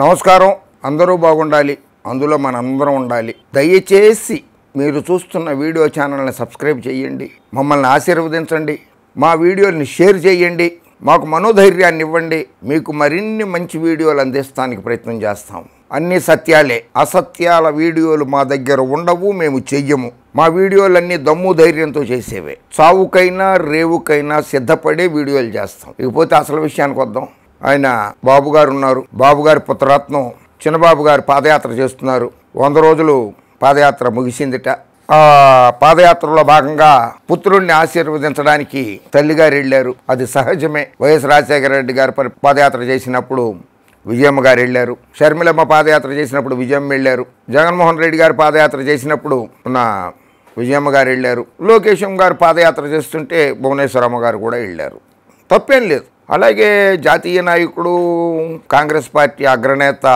నమస్కారం అందరూ బాగుండాలి అందులో మనందరం ఉండాలి దయచేసి మీరు చూస్తున్న వీడియో ఛానల్ని సబ్స్క్రైబ్ చేయండి మమ్మల్ని ఆశీర్వదించండి మా వీడియోని షేర్ చేయండి మాకు మనోధైర్యాన్ని ఇవ్వండి మీకు మరిన్ని మంచి వీడియోలు అందిస్తానికి ప్రయత్నం చేస్తాం అన్ని సత్యాలే అసత్యాల వీడియోలు మా దగ్గర ఉండవు మేము చెయ్యము మా వీడియోలన్నీ దమ్ము ధైర్యంతో చేసేవే చావుకైనా రేవుకైనా సిద్ధపడే వీడియోలు చేస్తాం ఇకపోతే అసలు విషయానికి వద్దాం ఆయన బాబుగారు ఉన్నారు బాబుగారి పుత్రరత్నం చిన్నబాబు గారు పాదయాత్ర చేస్తున్నారు వంద రోజులు పాదయాత్ర ముగిసిందిట ఆ పాదయాత్రలో భాగంగా పుత్రుణ్ణి ఆశీర్వదించడానికి తల్లిగారు వెళ్ళారు అది సహజమే వైఎస్ రాజశేఖర రెడ్డి గారు పాదయాత్ర చేసినప్పుడు విజయమ్మ గారు వెళ్ళారు షర్మిలమ్మ పాదయాత్ర చేసినప్పుడు విజయమ్మ వెళ్ళారు జగన్మోహన్ రెడ్డి గారు పాదయాత్ర చేసినప్పుడు ఉన్న విజయమ్మ గారు వెళ్ళారు లోకేశం గారు పాదయాత్ర చేస్తుంటే భువనేశ్వరమ్మ గారు కూడా వెళ్ళారు తప్పేం లేదు అలాగే జాతీయ నాయకుడు కాంగ్రెస్ పార్టీ అగ్రనేత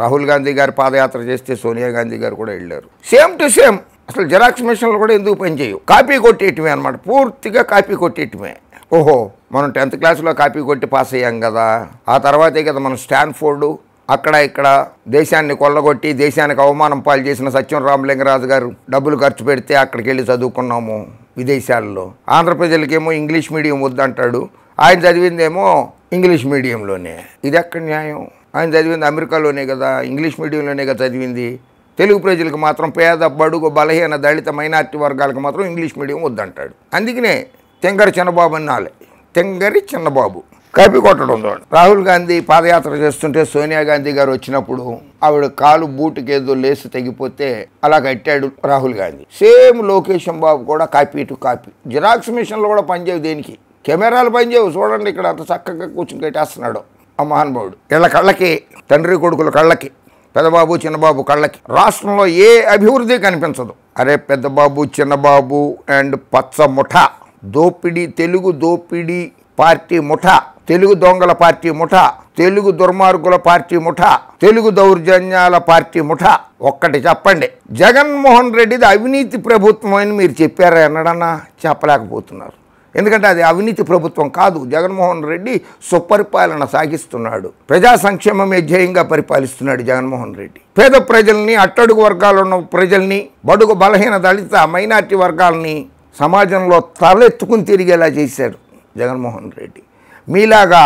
రాహుల్ గాంధీ గారు పాదయాత్ర చేస్తే సోనియా గాంధీ గారు కూడా వెళ్ళారు సేమ్ టు సేమ్ అసలు జెరాక్స్ మిషన్లు కూడా ఎందుకు పనిచేయవు కాపీ కొట్టేయటమే అనమాట పూర్తిగా కాపీ కొట్టేయటమే ఓహో మనం టెన్త్ క్లాస్లో కాపీ కొట్టి పాస్ అయ్యాం కదా ఆ తర్వాతే కదా మనం స్టాన్ఫోర్డు అక్కడ ఇక్కడ దేశాన్ని కొల్లగొట్టి దేశానికి అవమానం పాలు చేసిన సత్యం రామలింగరాజు గారు డబ్బులు ఖర్చు పెడితే అక్కడికి వెళ్ళి చదువుకున్నాము విదేశాల్లో ఆంధ్రప్రదేశ్లకేమో ఇంగ్లీష్ మీడియం వద్దంటాడు ఆయన చదివిందేమో ఇంగ్లీష్ మీడియంలోనే ఇది ఎక్కడ న్యాయం ఆయన చదివింది అమెరికాలోనే కదా ఇంగ్లీష్ మీడియంలోనే కదా చదివింది తెలుగు ప్రజలకు మాత్రం పేద బడుగు బలహీన దళిత మైనార్టీ వర్గాలకు మాత్రం ఇంగ్లీష్ మీడియం వద్దంటాడు అందుకనే తెంగరి చిన్నబాబు అన్నాలే తెంగరి చిన్నబాబు కపి కొట్టడం చూడండి రాహుల్ గాంధీ పాదయాత్ర చేస్తుంటే సోనియా గాంధీ గారు వచ్చినప్పుడు ఆవిడ కాలు బూటుకేదో లేసి తెగిపోతే అలా కట్టాడు రాహుల్ గాంధీ సేమ్ లోకేషన్ బాబు కూడా కాపీ టు కాపీ జిరాక్స్ మిషన్లో కూడా పనిచేయవు దేనికి కెమెరాలు చేయవు చూడండి ఇక్కడ అంత చక్కగా కూర్చుని కట్టేస్తున్నాడు ఆ మహానుభావుడు వీళ్ళ కళ్ళకి తండ్రి కొడుకుల కళ్ళకి పెద్దబాబు చిన్నబాబు కళ్ళకి రాష్ట్రంలో ఏ అభివృద్ధి కనిపించదు అరే పెద్దబాబు చిన్నబాబు అండ్ పచ్చ ముఠ దోపిడీ తెలుగు దోపిడీ పార్టీ ముఠ తెలుగు దొంగల పార్టీ ముఠ తెలుగు దుర్మార్గుల పార్టీ ముఠ తెలుగు దౌర్జన్యాల పార్టీ ముఠ ఒక్కటి చెప్పండి జగన్మోహన్ రెడ్డిది అవినీతి ప్రభుత్వం అని మీరు చెప్పారా ఎన్నడన్నా చెప్పలేకపోతున్నారు ఎందుకంటే అది అవినీతి ప్రభుత్వం కాదు జగన్మోహన్ రెడ్డి సుపరిపాలన సాగిస్తున్నాడు ప్రజా సంక్షేమమే ధ్యేయంగా పరిపాలిస్తున్నాడు జగన్మోహన్ రెడ్డి పేద ప్రజల్ని అట్టడుగు వర్గాలు ఉన్న ప్రజల్ని బడుగు బలహీన దళిత మైనార్టీ వర్గాల్ని సమాజంలో తలెత్తుకుని తిరిగేలా చేశాడు జగన్మోహన్ రెడ్డి మీలాగా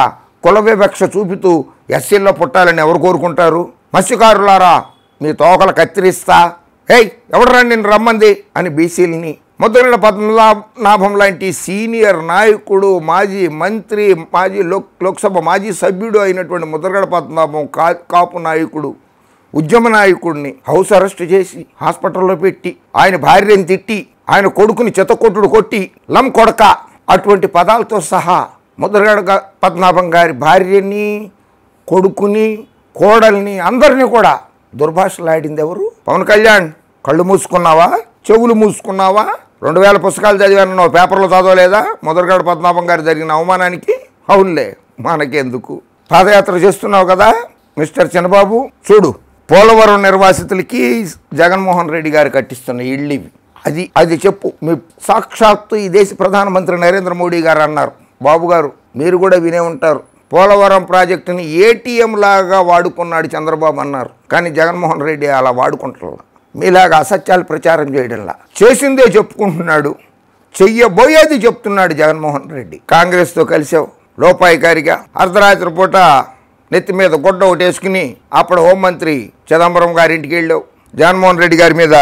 కుల వివక్ష చూపుతూ ఎస్సీల్లో పుట్టాలని ఎవరు కోరుకుంటారు మత్స్యకారులారా మీ తోకలు కత్తిరిస్తా ఏయ్ ఎవడరా నేను రమ్మంది అని బీసీలని ముద్రగడ పద్మనాభం లాంటి సీనియర్ నాయకుడు మాజీ మంత్రి మాజీ లోక్ లోక్సభ మాజీ సభ్యుడు అయినటువంటి ముద్రగడ పద్మనాభం కా కాపు నాయకుడు ఉద్యమ నాయకుడిని హౌస్ అరెస్ట్ చేసి హాస్పిటల్లో పెట్టి ఆయన భార్యని తిట్టి ఆయన కొడుకుని చెత్తకొట్టుడు కొట్టి లం కొడక అటువంటి పదాలతో సహా ముద్రగడ పద్మనాభం గారి భార్యని కొడుకుని కోడల్ని అందరినీ కూడా దుర్భాషలాడింది ఎవరు పవన్ కళ్యాణ్ కళ్ళు మూసుకున్నావా చెవులు మూసుకున్నావా రెండు వేల పుస్తకాలు చదివాను పేపర్లో చదవలేదా ముదరగాడు పద్మాపం గారు జరిగిన అవమానానికి అవునులే మనకెందుకు పాదయాత్ర చేస్తున్నావు కదా మిస్టర్ చిన్నబాబు చూడు పోలవరం నిర్వాసితులకి జగన్మోహన్ రెడ్డి గారు కట్టిస్తున్న ఇళ్ళు అది అది చెప్పు మీ సాక్షాత్తు ఈ దేశ ప్రధానమంత్రి నరేంద్ర మోడీ గారు అన్నారు బాబు గారు మీరు కూడా వినే ఉంటారు పోలవరం ప్రాజెక్టుని ఏటీఎం లాగా వాడుకున్నాడు చంద్రబాబు అన్నారు కానీ జగన్మోహన్ రెడ్డి అలా వాడుకుంటారు ఇలాగ అసత్యాలు ప్రచారం చేయడంలా చేసిందే చెప్పుకుంటున్నాడు చెయ్యబోయేది చెప్తున్నాడు జగన్మోహన్ రెడ్డి కాంగ్రెస్తో కలిసావు లోపాయికారిగా అర్ధరాత్రి పూట నెత్తి మీద గుడ్డ ఒకటి వేసుకుని అప్పుడు హోంమంత్రి చిదంబరం గారింటికి వెళ్ళావు జగన్మోహన్ రెడ్డి గారి మీద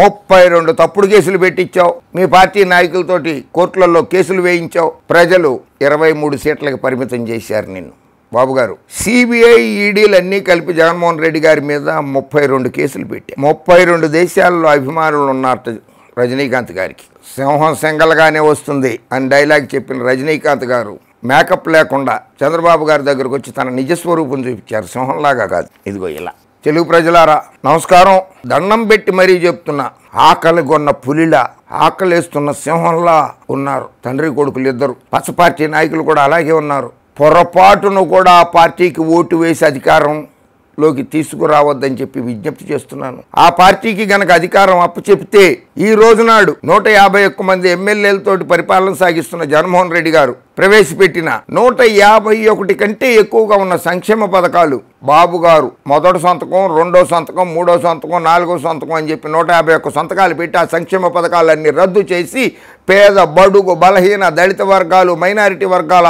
ముప్పై రెండు తప్పుడు కేసులు పెట్టించావు మీ పార్టీ నాయకులతోటి కోర్టులలో కేసులు వేయించావు ప్రజలు ఇరవై మూడు సీట్లకు పరిమితం చేశారు నిన్ను బాబు గారు సిబిఐ ఈడీలు అన్నీ కలిపి జగన్మోహన్ రెడ్డి గారి మీద ముప్పై రెండు కేసులు పెట్టి ముప్పై రెండు దేశాల్లో అభిమానులు ఉన్నారు రజనీకాంత్ గారికి సింహం సింగల్గానే వస్తుంది అని డైలాగ్ చెప్పిన రజనీకాంత్ గారు మేకప్ లేకుండా చంద్రబాబు గారి దగ్గరకు వచ్చి తన నిజస్వరూపం చూపించారు సింహంలాగా కాదు ఇదిగో ఇలా తెలుగు ప్రజలారా నమస్కారం దండం పెట్టి మరీ చెప్తున్నా ఆకలి కొన్న పులిలా ఆకలేస్తున్న సింహంలా ఉన్నారు తండ్రి కొడుకులు ఇద్దరు పచ్చ పార్టీ నాయకులు కూడా అలాగే ఉన్నారు పొరపాటును కూడా ఆ పార్టీకి ఓటు వేసి అధికారంలోకి తీసుకురావద్దని చెప్పి విజ్ఞప్తి చేస్తున్నాను ఆ పార్టీకి గనక అధికారం చెప్తే ఈ రోజునాడు నూట యాభై ఒక్క మంది ఎమ్మెల్యేలతోటి పరిపాలన సాగిస్తున్న జగన్మోహన్ రెడ్డి గారు ప్రవేశపెట్టిన నూట యాభై ఒకటి కంటే ఎక్కువగా ఉన్న సంక్షేమ పథకాలు బాబు గారు మొదటి సంతకం రెండో సంతకం మూడో సంతకం నాలుగో సంతకం అని చెప్పి నూట యాభై ఒక్క సంతకాలు పెట్టి ఆ సంక్షేమ పథకాలన్నీ రద్దు చేసి పేద బడుగు బలహీన దళిత వర్గాలు మైనారిటీ వర్గాల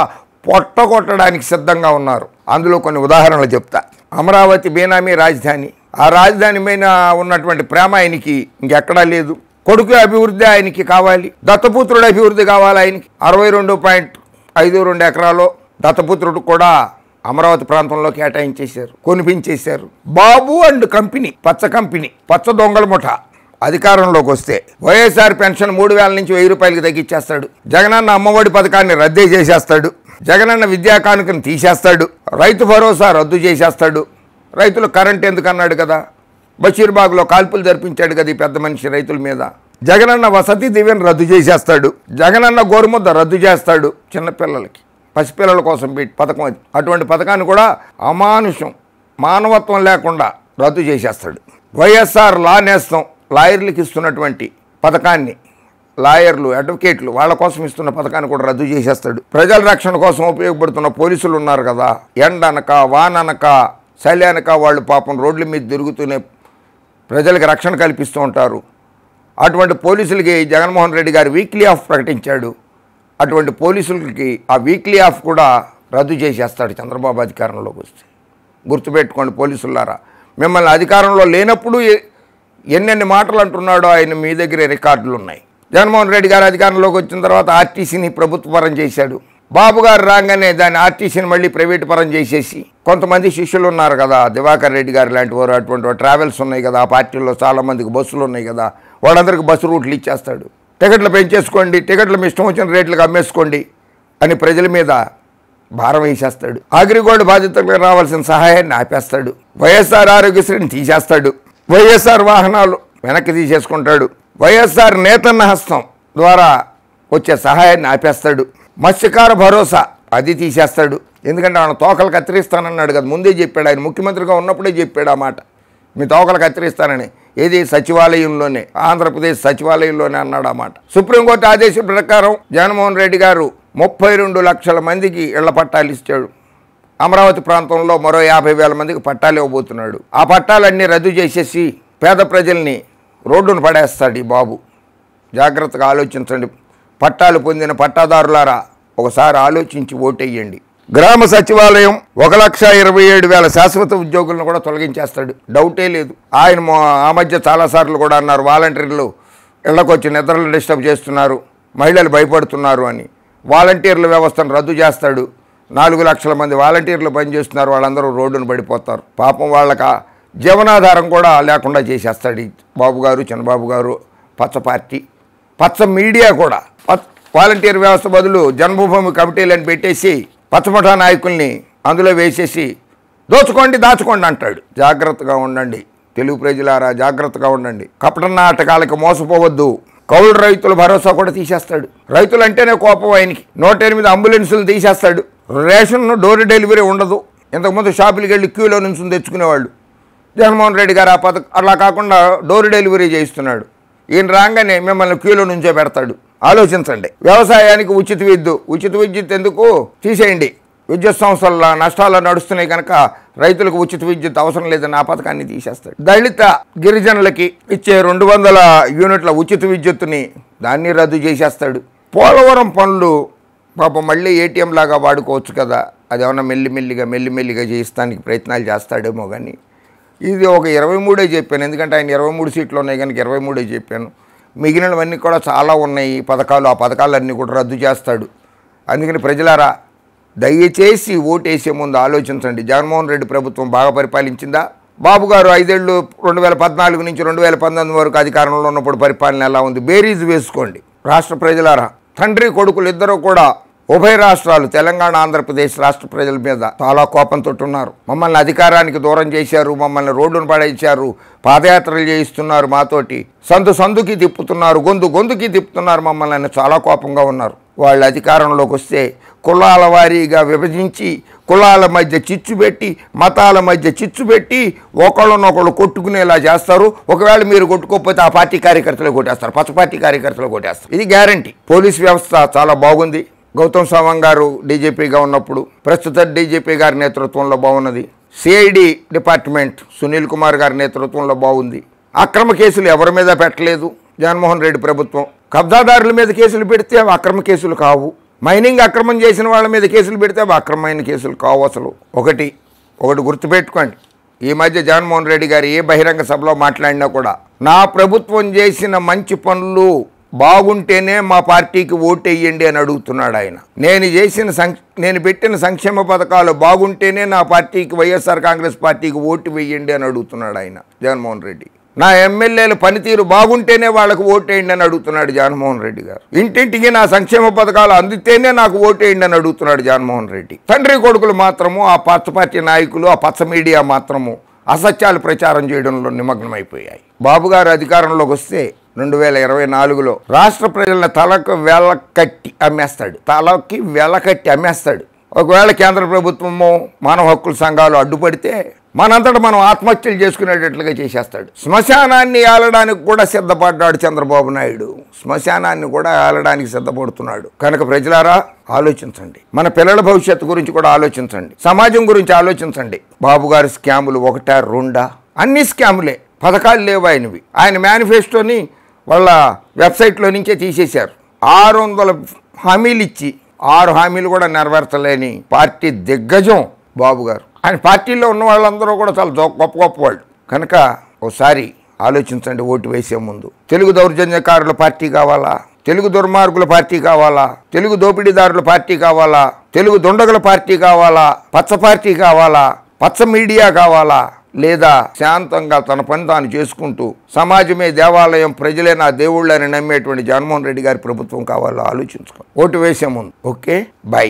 పొట్టగొట్టడానికి సిద్ధంగా ఉన్నారు అందులో కొన్ని ఉదాహరణలు చెప్తా అమరావతి బీనామీ రాజధాని ఆ రాజధాని పైన ఉన్నటువంటి ప్రేమ ఆయనకి ఇంకెక్కడా లేదు కొడుకు అభివృద్ధి ఆయనకి కావాలి దత్తపుత్రుడు అభివృద్ధి కావాలి ఆయనకి అరవై రెండు పాయింట్ ఐదు రెండు ఎకరాలో దత్తపుత్రుడు కూడా అమరావతి ప్రాంతంలో కేటాయించేశారు కొనిపించేశారు బాబు అండ్ కంపెనీ పచ్చ కంపెనీ పచ్చ దొంగల ముఠ అధికారంలోకి వస్తే వైఎస్ఆర్ పెన్షన్ మూడు వేల నుంచి వెయ్యి రూపాయలకి తగ్గించేస్తాడు జగనన్న అమ్మఒడి పథకాన్ని రద్దే చేసేస్తాడు జగనన్న విద్యా కానుకను తీసేస్తాడు రైతు భరోసా రద్దు చేసేస్తాడు రైతులు కరెంట్ ఎందుకు అన్నాడు కదా బషీర్బాగ్లో కాల్పులు జరిపించాడు కదా ఈ పెద్ద మనిషి రైతుల మీద జగనన్న వసతి దివ్యను రద్దు చేసేస్తాడు జగనన్న గోరుముద్ద రద్దు చేస్తాడు చిన్నపిల్లలకి పసిపిల్లల కోసం పథకం అది అటువంటి పథకాన్ని కూడా అమానుషం మానవత్వం లేకుండా రద్దు చేసేస్తాడు వైఎస్ఆర్ లా నేస్తం లాయర్లకు ఇస్తున్నటువంటి పథకాన్ని లాయర్లు అడ్వకేట్లు వాళ్ళ కోసం ఇస్తున్న పథకాన్ని కూడా రద్దు చేసేస్తాడు ప్రజల రక్షణ కోసం ఉపయోగపడుతున్న పోలీసులు ఉన్నారు కదా ఎండనక వాననక శల్యానక వాళ్ళు పాపం రోడ్ల మీద తిరుగుతూనే ప్రజలకు రక్షణ కల్పిస్తూ ఉంటారు అటువంటి పోలీసులకి జగన్మోహన్ రెడ్డి గారు వీక్లీ ఆఫ్ ప్రకటించాడు అటువంటి పోలీసులకి ఆ వీక్లీ ఆఫ్ కూడా రద్దు చేసేస్తాడు చంద్రబాబు అధికారంలోకి వస్తే గుర్తుపెట్టుకోండి పోలీసులారా మిమ్మల్ని అధికారంలో లేనప్పుడు ఎన్నెన్ని మాటలు అంటున్నాడో ఆయన మీ దగ్గర రికార్డులు ఉన్నాయి జగన్మోహన్ రెడ్డి గారు అధికారంలోకి వచ్చిన తర్వాత ఆర్టీసీని ప్రభుత్వ పరం చేశాడు బాబు గారు రాగానే దాన్ని ఆర్టీసీని మళ్ళీ ప్రైవేటు పరం చేసేసి కొంతమంది శిష్యులు ఉన్నారు కదా దివాకర్ రెడ్డి గారు లాంటి వారు అటువంటి ట్రావెల్స్ ఉన్నాయి కదా ఆ పార్టీల్లో చాలామందికి బస్సులు ఉన్నాయి కదా వాళ్ళందరికీ బస్సు రూట్లు ఇచ్చేస్తాడు టికెట్లు పెంచేసుకోండి టికెట్లు మీ ఇష్టం వచ్చిన రేట్లకు అమ్మేసుకోండి అని ప్రజల మీద భారం వేసేస్తాడు అగ్రిగోల్డ్ బాధితులకు రావాల్సిన సహాయాన్ని ఆపేస్తాడు వైఎస్ఆర్ ఆరోగ్యశ్రీని తీసేస్తాడు వైఎస్ఆర్ వాహనాలు వెనక్కి తీసేసుకుంటాడు వైఎస్ఆర్ నేతన్న హస్తం ద్వారా వచ్చే సహాయాన్ని ఆపేస్తాడు మత్స్యకార భరోసా అది తీసేస్తాడు ఎందుకంటే ఆయన తోకలు కత్తిరిస్తానన్నాడు కదా ముందే చెప్పాడు ఆయన ముఖ్యమంత్రిగా ఉన్నప్పుడే చెప్పాడు ఆ మాట మీ తోకలు కత్తిరిస్తానని ఏది సచివాలయంలోనే ఆంధ్రప్రదేశ్ సచివాలయంలోనే అన్నాడు ఆ మాట సుప్రీంకోర్టు ఆదేశం ప్రకారం జగన్మోహన్ రెడ్డి గారు ముప్పై రెండు లక్షల మందికి ఇళ్ల పట్టాలు ఇచ్చాడు అమరావతి ప్రాంతంలో మరో యాభై వేల మందికి పట్టాలు ఇవ్వబోతున్నాడు ఆ పట్టాలన్నీ రద్దు చేసేసి పేద ప్రజల్ని రోడ్డును పడేస్తాడు ఈ బాబు జాగ్రత్తగా ఆలోచించండి పట్టాలు పొందిన పట్టాదారులారా ఒకసారి ఆలోచించి ఓటేయండి గ్రామ సచివాలయం ఒక లక్ష ఇరవై ఏడు వేల శాశ్వత ఉద్యోగులను కూడా తొలగించేస్తాడు డౌటే లేదు ఆయన ఆ మధ్య చాలాసార్లు కూడా అన్నారు వాలంటీర్లు ఇళ్లకొచ్చి నిద్రలు డిస్టర్బ్ చేస్తున్నారు మహిళలు భయపడుతున్నారు అని వాలంటీర్ల వ్యవస్థను రద్దు చేస్తాడు నాలుగు లక్షల మంది వాలంటీర్లు పనిచేస్తున్నారు వాళ్ళందరూ రోడ్డును పడిపోతారు పాపం వాళ్ళకి జీవనాధారం కూడా లేకుండా చేసేస్తాడు బాబు గారు చంద్రబాబు గారు పచ్చ పార్టీ పచ్చ మీడియా కూడా వాలంటీర్ వ్యవస్థ బదులు జన్మభూమి కమిటీలను పెట్టేసి పచ్చమఠ నాయకుల్ని అందులో వేసేసి దోచుకోండి దాచుకోండి అంటాడు జాగ్రత్తగా ఉండండి తెలుగు ప్రజలారా జాగ్రత్తగా ఉండండి కపట నాటకాలకు మోసపోవద్దు కౌలు రైతుల భరోసా కూడా తీసేస్తాడు రైతులు అంటేనే కోపం ఆయనకి నూట ఎనిమిది అంబులెన్సులు తీసేస్తాడు రేషన్ డోర్ డెలివరీ ఉండదు ఇంతకుముందు షాపులకి వెళ్ళి క్యూలో నుంచి తెచ్చుకునేవాళ్ళు జగన్మోహన్ రెడ్డి గారు ఆ పథకం అలా కాకుండా డోర్ డెలివరీ చేయిస్తున్నాడు ఈయన రాగానే మిమ్మల్ని క్యూలో నుంచో పెడతాడు ఆలోచించండి వ్యవసాయానికి ఉచిత విద్యుత్ ఉచిత విద్యుత్ ఎందుకు తీసేయండి విద్యుత్ సంస్థల నష్టాలు నడుస్తున్నాయి కనుక రైతులకు ఉచిత విద్యుత్ అవసరం లేదని ఆ పథకాన్ని తీసేస్తాడు దళిత గిరిజనులకి ఇచ్చే రెండు వందల యూనిట్ల ఉచిత విద్యుత్ని దాన్ని రద్దు చేసేస్తాడు పోలవరం పనులు పాపం మళ్ళీ ఏటీఎం లాగా వాడుకోవచ్చు కదా అదేమన్నా మెల్లిమెల్లిగా మెల్లిమెల్లిగా చేయిస్తానికి ప్రయత్నాలు చేస్తాడేమో కానీ ఇది ఒక ఇరవై మూడే చెప్పాను ఎందుకంటే ఆయన ఇరవై మూడు సీట్లు ఉన్నాయి కనుక ఇరవై మూడే చెప్పాను మిగిలినవన్నీ కూడా చాలా ఉన్నాయి పథకాలు ఆ పథకాలన్నీ కూడా రద్దు చేస్తాడు అందుకని ప్రజలారా దయచేసి ఓటేసే ముందు ఆలోచించండి జగన్మోహన్ రెడ్డి ప్రభుత్వం బాగా పరిపాలించిందా బాబు గారు ఐదేళ్ళు రెండు వేల పద్నాలుగు నుంచి రెండు వేల పంతొమ్మిది వరకు అధికారంలో ఉన్నప్పుడు పరిపాలన ఎలా ఉంది బేరీజ్ వేసుకోండి రాష్ట్ర ప్రజలారా తండ్రి కొడుకులు ఇద్దరు కూడా ఉభయ రాష్ట్రాలు తెలంగాణ ఆంధ్రప్రదేశ్ రాష్ట్ర ప్రజల మీద చాలా కోపంతో ఉన్నారు మమ్మల్ని అధికారానికి దూరం చేశారు మమ్మల్ని రోడ్డును పడేశారు పాదయాత్రలు చేయిస్తున్నారు మాతోటి సందు సందుకి తిప్పుతున్నారు గొంతు గొంతుకి తిప్పుతున్నారు మమ్మల్ని చాలా కోపంగా ఉన్నారు వాళ్ళు అధికారంలోకి వస్తే కులాల వారీగా విభజించి కులాల మధ్య చిచ్చు పెట్టి మతాల మధ్య చిచ్చు పెట్టి ఒకళ్ళనొకళ్ళు కొట్టుకునేలా చేస్తారు ఒకవేళ మీరు కొట్టుకోకపోతే ఆ పార్టీ కార్యకర్తలు కొట్టేస్తారు పచ్చ పార్టీ కార్యకర్తలు కొట్టేస్తారు ఇది గ్యారంటీ పోలీస్ వ్యవస్థ చాలా బాగుంది గౌతమ్ సవాంగ్ గారు డీజీపీగా ఉన్నప్పుడు ప్రస్తుత డీజీపీ గారి నేతృత్వంలో బాగున్నది సిఐడి డిపార్ట్మెంట్ సునీల్ కుమార్ గారి నేతృత్వంలో బాగుంది అక్రమ కేసులు ఎవరి మీద పెట్టలేదు జగన్మోహన్ రెడ్డి ప్రభుత్వం కబ్జాదారుల మీద కేసులు పెడితే అవి అక్రమ కేసులు కావు మైనింగ్ అక్రమం చేసిన వాళ్ళ మీద కేసులు పెడితే అవి అక్రమమైన కేసులు కావు అసలు ఒకటి ఒకటి గుర్తుపెట్టుకోండి ఈ మధ్య జగన్మోహన్ రెడ్డి గారు ఏ బహిరంగ సభలో మాట్లాడినా కూడా నా ప్రభుత్వం చేసిన మంచి పనులు బాగుంటేనే మా పార్టీకి ఓటు వేయండి అని అడుగుతున్నాడు ఆయన నేను చేసిన నేను పెట్టిన సంక్షేమ పథకాలు బాగుంటేనే నా పార్టీకి వైఎస్ఆర్ కాంగ్రెస్ పార్టీకి ఓటు వేయండి అని అడుగుతున్నాడు ఆయన జగన్మోహన్ రెడ్డి నా ఎమ్మెల్యేల పనితీరు బాగుంటేనే వాళ్ళకు ఓటేయండి అని అడుగుతున్నాడు జగన్మోహన్ రెడ్డి గారు ఇంటింటికి నా సంక్షేమ పథకాలు అందితేనే నాకు ఓటేయండి అని అడుగుతున్నాడు జగన్మోహన్ రెడ్డి తండ్రి కొడుకులు మాత్రము ఆ పచ్చ పార్టీ నాయకులు ఆ పచ్చ మీడియా మాత్రము అసత్యాలు ప్రచారం చేయడంలో నిమగ్నమైపోయాయి బాబుగారు అధికారంలోకి వస్తే రెండు వేల ఇరవై నాలుగులో రాష్ట్ర ప్రజల తలకు వెల కట్టి అమ్మేస్తాడు తలకి వెల కట్టి అమ్మేస్తాడు ఒకవేళ కేంద్ర ప్రభుత్వము మానవ హక్కుల సంఘాలు అడ్డుపడితే మనంతట మనం ఆత్మహత్యలు చేసుకునేటట్లుగా చేసేస్తాడు శ్మశానాన్ని ఏలడానికి కూడా సిద్ధపడ్డాడు చంద్రబాబు నాయుడు శ్మశానాన్ని కూడా ఏలడానికి సిద్ధపడుతున్నాడు కనుక ప్రజలారా ఆలోచించండి మన పిల్లల భవిష్యత్తు గురించి కూడా ఆలోచించండి సమాజం గురించి ఆలోచించండి బాబు గారి స్కాములు ఒకటా రెండా అన్ని స్కాములే పథకాలు లేవు ఆయనవి ఆయన మేనిఫెస్టోని వాళ్ళ వెబ్సైట్లో నుంచే తీసేశారు ఆరు వందల హామీలు ఇచ్చి ఆరు హామీలు కూడా నెరవేర్చలేని పార్టీ దిగ్గజం బాబు గారు ఆయన పార్టీలో ఉన్న వాళ్ళందరూ కూడా చాలా గొప్ప గొప్ప వాళ్ళు కనుక ఒకసారి ఆలోచించండి ఓటు వేసే ముందు తెలుగు దౌర్జన్యకారుల పార్టీ కావాలా తెలుగు దుర్మార్గుల పార్టీ కావాలా తెలుగు దోపిడీదారుల పార్టీ కావాలా తెలుగు దుండగుల పార్టీ కావాలా పచ్చ పార్టీ కావాలా పచ్చ మీడియా కావాలా లేదా శాంతంగా తన పని తాను చేసుకుంటూ సమాజమే దేవాలయం ప్రజలే నా దేవుళ్ళని నమ్మేటువంటి జగన్మోహన్ రెడ్డి గారి ప్రభుత్వం కావాలో ఆలోచించుకో ఓటు వేసే ముందు ఓకే బై